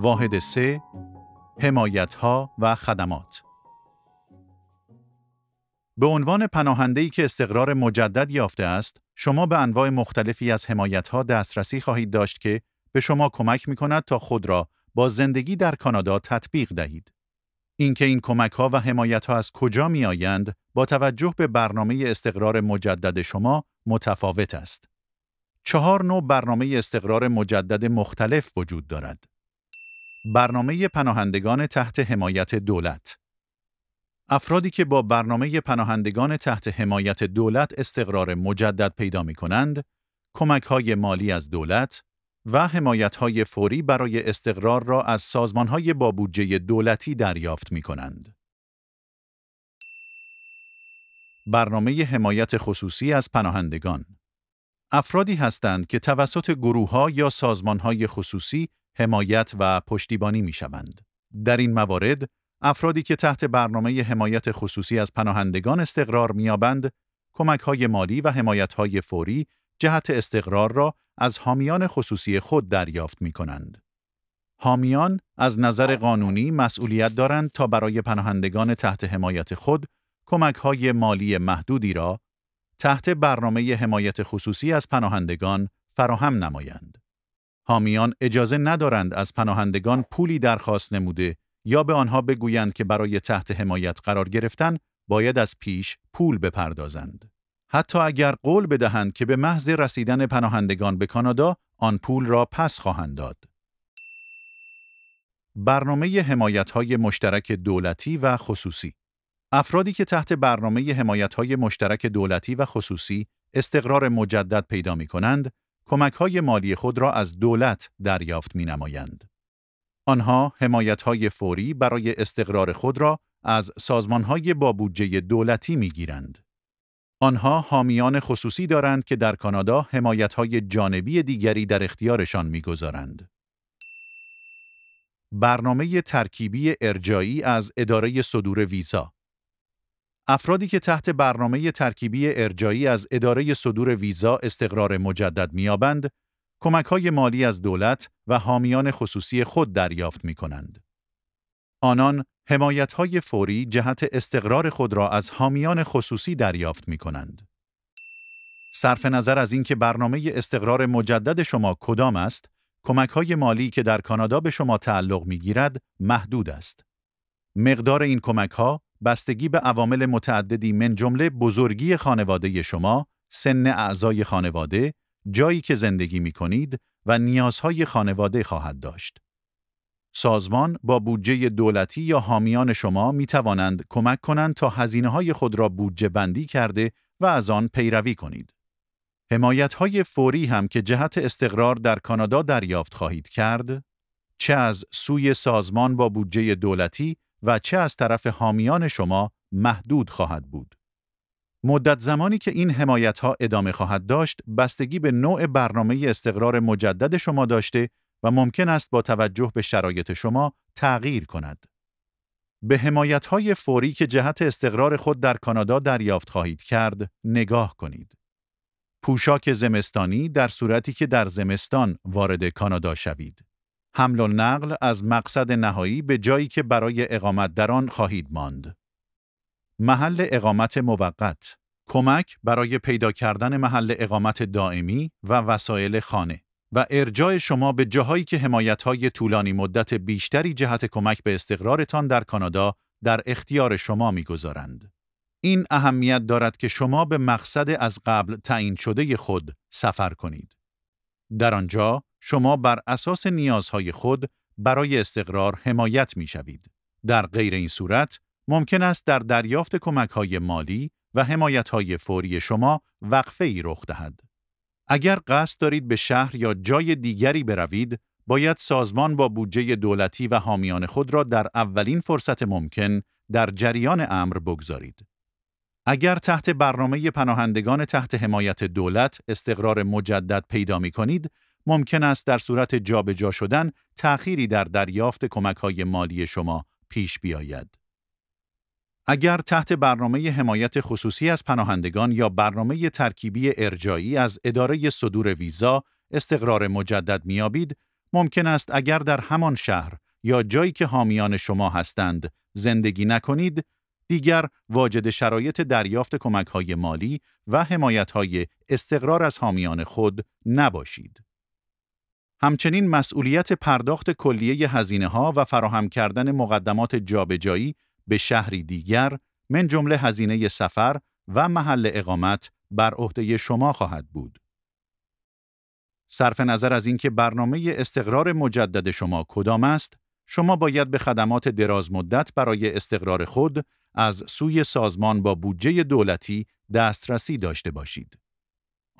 واحد سه حمایت ها و خدمات به عنوان پناهندهی که استقرار مجدد یافته است، شما به انواع مختلفی از ها دسترسی خواهید داشت که به شما کمک می کند تا خود را با زندگی در کانادا تطبیق دهید. اینکه این کمک ها و حمایت ها از کجا می آیند با توجه به برنامه استقرار مجدد شما متفاوت است. چهار نوع برنامه استقرار مجدد مختلف وجود دارد. برنامه پناهندگان تحت حمایت دولت افرادی که با برنامه پناهندگان تحت حمایت دولت استقرار مجدد پیدا می کنند، کمک های مالی از دولت و حمایت های فوری برای استقرار را از سازمان های با بودجه دولتی دریافت می کنند. برنامه حمایت خصوصی از پناهندگان افرادی هستند که توسط گروه ها یا سازمان های خصوصی حمایت و پشتیبانی می شوند. در این موارد، افرادی که تحت برنامه حمایت خصوصی از پناهندگان استقرار میابند، کمک های مالی و حمایت های فوری جهت استقرار را از حامیان خصوصی خود دریافت می کنند. حامیان از نظر قانونی مسئولیت دارند تا برای پناهندگان تحت حمایت خود کمک های مالی محدودی را تحت برنامه حمایت خصوصی از پناهندگان فراهم نمایند. حامیان اجازه ندارند از پناهندگان پولی درخواست نموده یا به آنها بگویند که برای تحت حمایت قرار گرفتن باید از پیش پول بپردازند. حتی اگر قول بدهند که به محض رسیدن پناهندگان به کانادا آن پول را پس خواهند داد. برنامه حمایت های مشترک دولتی و خصوصی افرادی که تحت برنامه حمایت های مشترک دولتی و خصوصی استقرار مجدد پیدا می کنند، کمک های مالی خود را از دولت دریافت می نمایند. آنها حمایت های فوری برای استقرار خود را از سازمان های با بودجه دولتی می گیرند. آنها حامیان خصوصی دارند که در کانادا حمایت های جانبی دیگری در اختیارشان میگذارند. برنامه ترکیبی ارجایی از اداره صدور ویزا افرادی که تحت برنامه ترکیبی ارجایی از اداره صدور ویزا استقرار مجدد میابند، کمک های مالی از دولت و حامیان خصوصی خود دریافت می کنند. آنان حمایت های فوری جهت استقرار خود را از حامیان خصوصی دریافت می کنند. صرف نظر از اینکه برنامه استقرار مجدد شما کدام است، کمک های مالی که در کانادا به شما تعلق می گیرد محدود است. مقدار این کمک ها بستگی به عوامل متعددی من جمله بزرگی خانواده شما، سن اعضای خانواده، جایی که زندگی می کنید و نیازهای خانواده خواهد داشت. سازمان با بودجه دولتی یا حامیان شما می توانند کمک کنند تا هزینه های خود را بودجه بندی کرده و از آن پیروی کنید. حمایت های فوری هم که جهت استقرار در کانادا دریافت خواهید کرد، چه از سوی سازمان با بودجه دولتی و چه از طرف حامیان شما محدود خواهد بود. مدت زمانی که این حمایت ها ادامه خواهد داشت بستگی به نوع برنامه استقرار مجدد شما داشته و ممکن است با توجه به شرایط شما تغییر کند. به حمایت های فوری که جهت استقرار خود در کانادا دریافت خواهید کرد نگاه کنید. پوشاک زمستانی در صورتی که در زمستان وارد کانادا شوید. حمل و نقل از مقصد نهایی به جایی که برای اقامت در آن خواهید ماند. محل اقامت موقت کمک برای پیدا کردن محل اقامت دائمی و وسایل خانه و ارجاع شما به جاهایی که حمایتهای طولانی مدت بیشتری جهت کمک به استقرارتان در کانادا در اختیار شما میگذارند. این اهمیت دارد که شما به مقصد از قبل تعیین شده خود سفر کنید. در آنجا شما بر اساس نیازهای خود برای استقرار حمایت می شوید. در غیر این صورت، ممکن است در دریافت کمکهای مالی و های فوری شما وقفه ای رخ دهد. اگر قصد دارید به شهر یا جای دیگری بروید، باید سازمان با بودجه دولتی و حامیان خود را در اولین فرصت ممکن در جریان امر بگذارید. اگر تحت برنامه پناهندگان تحت حمایت دولت استقرار مجدد پیدا می کنید، ممکن است در صورت جابجا شدن تأخیری در دریافت های مالی شما پیش بیاید. اگر تحت برنامه حمایت خصوصی از پناهندگان یا برنامه ترکیبی ارجایی از اداره صدور ویزا استقرار مجدد میابید، ممکن است اگر در همان شهر یا جایی که حامیان شما هستند زندگی نکنید، دیگر واجد شرایط دریافت های مالی و های استقرار از حامیان خود نباشید. همچنین مسئولیت پرداخت کلیه هزینه ها و فراهم کردن مقدمات جابجایی به شهری دیگر من جمله هزینه سفر و محل اقامت بر عهده شما خواهد بود. صرف نظر از اینکه برنامه استقرار مجدد شما کدام است، شما باید به خدمات دراز مدت برای استقرار خود از سوی سازمان با بودجه دولتی دسترسی داشته باشید.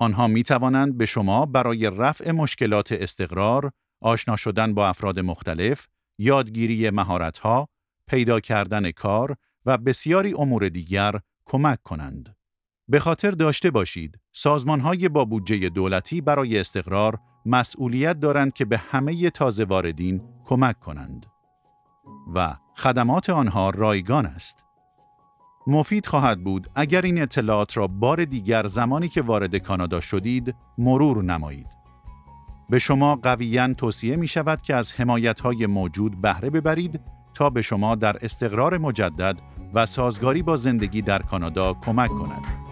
آنها می توانند به شما برای رفع مشکلات استقرار، آشنا شدن با افراد مختلف، یادگیری ها، پیدا کردن کار و بسیاری امور دیگر کمک کنند. به خاطر داشته باشید، های با بودجه دولتی برای استقرار مسئولیت دارند که به همه تازه واردین کمک کنند و خدمات آنها رایگان است. مفید خواهد بود اگر این اطلاعات را بار دیگر زمانی که وارد کانادا شدید مرور نمایید. به شما قویا توصیه می شود که از حمایت های موجود بهره ببرید تا به شما در استقرار مجدد و سازگاری با زندگی در کانادا کمک کند.